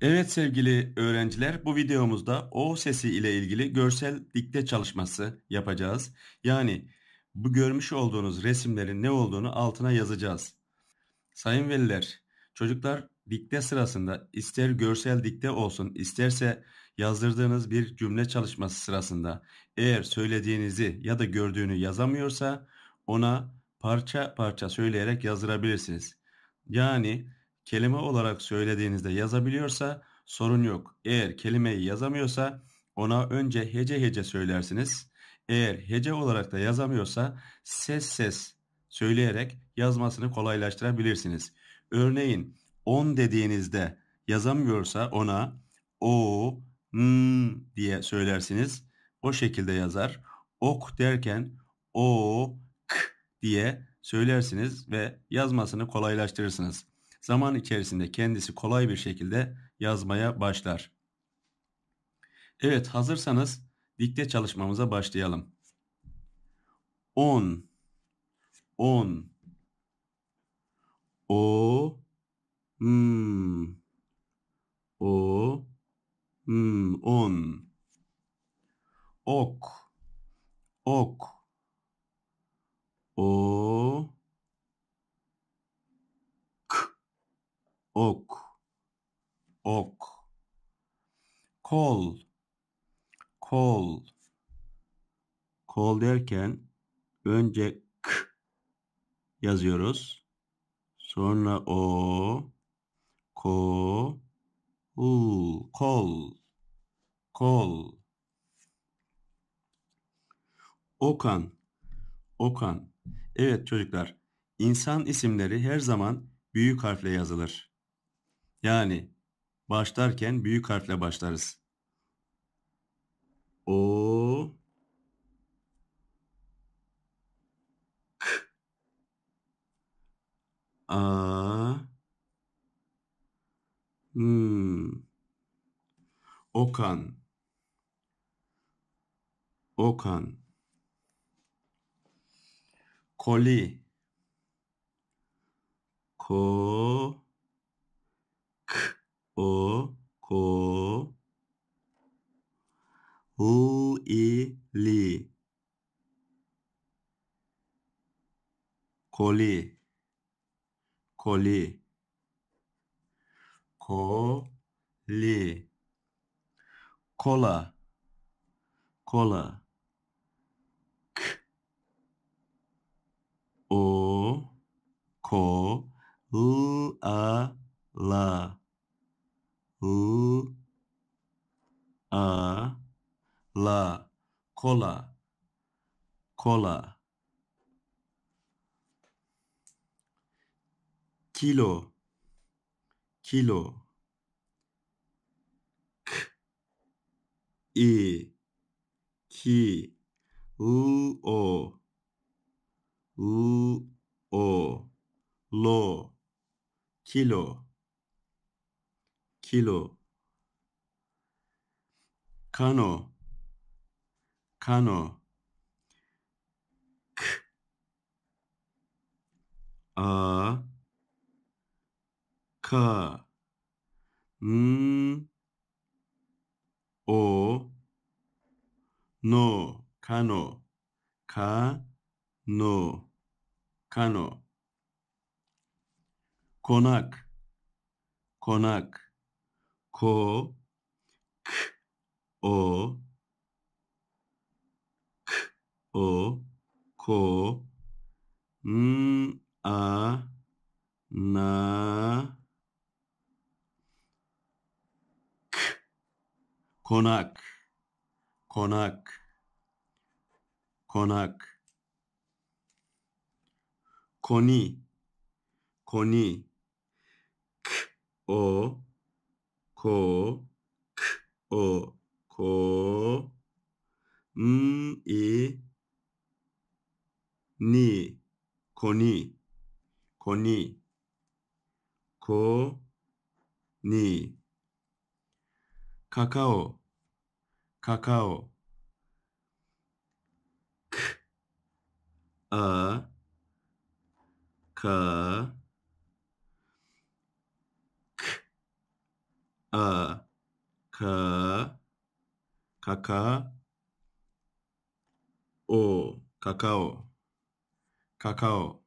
Evet sevgili öğrenciler bu videomuzda O sesi ile ilgili görsel dikte çalışması yapacağız. Yani bu görmüş olduğunuz resimlerin ne olduğunu altına yazacağız. Sayın veliler çocuklar dikte sırasında ister görsel dikte olsun isterse yazdırdığınız bir cümle çalışması sırasında eğer söylediğinizi ya da gördüğünü yazamıyorsa ona parça parça söyleyerek yazdırabilirsiniz. Yani kelime olarak söylediğinizde yazabiliyorsa sorun yok. Eğer kelimeyi yazamıyorsa ona önce hece hece söylersiniz. Eğer hece olarak da yazamıyorsa ses ses söyleyerek yazmasını kolaylaştırabilirsiniz. Örneğin 10 dediğinizde yazamıyorsa ona o n diye söylersiniz. O şekilde yazar. Ok derken o k diye söylersiniz ve yazmasını kolaylaştırırsınız zaman içerisinde kendisi kolay bir şekilde yazmaya başlar. Evet hazırsanız dikte çalışmamıza başlayalım. 10 10 O m hmm, O m hmm, on Ok Ok ok ok kol kol kol derken önce k yazıyoruz. Sonra o ko ul kol kol Okan Okan Evet çocuklar insan isimleri her zaman büyük harfle yazılır. Yani başlarken büyük harfle başlarız. O k a hmm Okan Okan Koli Ko o ko u i li koli koli koli kola kola k o ko u a la U. A. La. Cola. Cola. kilo kilo k i ki u o u o lo kilo キロカノ、カノ、くあカ、んおのかのかのかのこなくこなくこくおくおこんあなくこなくこなくこなくこにこにくおこ、く、お、こ、ん、い、に、こに、こに、こ、に、カカオ、カカオ、く、あ、か、a ka kaka o kakao kakao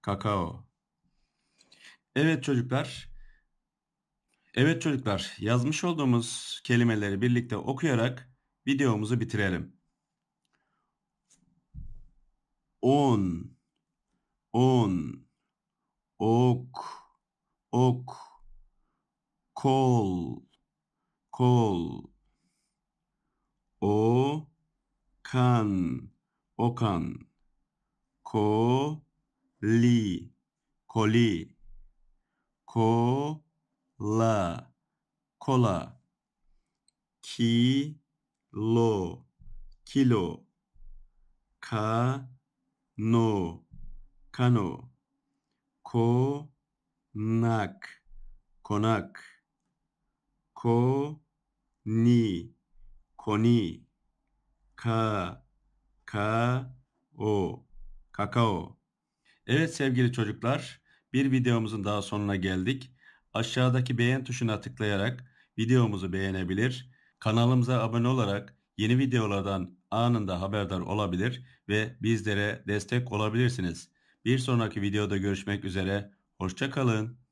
kakao Evet çocuklar Evet çocuklar yazmış olduğumuz kelimeleri birlikte okuyarak videomuzu bitirelim. 10 10 ok ok kol kol o kan okan ko li koli ko la kola ki lo kilo ka no kano konak konak ko ni koni ka ka o kakao. Evet sevgili çocuklar, bir videomuzun daha sonuna geldik. Aşağıdaki beğen tuşuna tıklayarak videomuzu beğenebilir, kanalımıza abone olarak yeni videolardan anında haberdar olabilir ve bizlere destek olabilirsiniz. Bir sonraki videoda görüşmek üzere, hoşça kalın.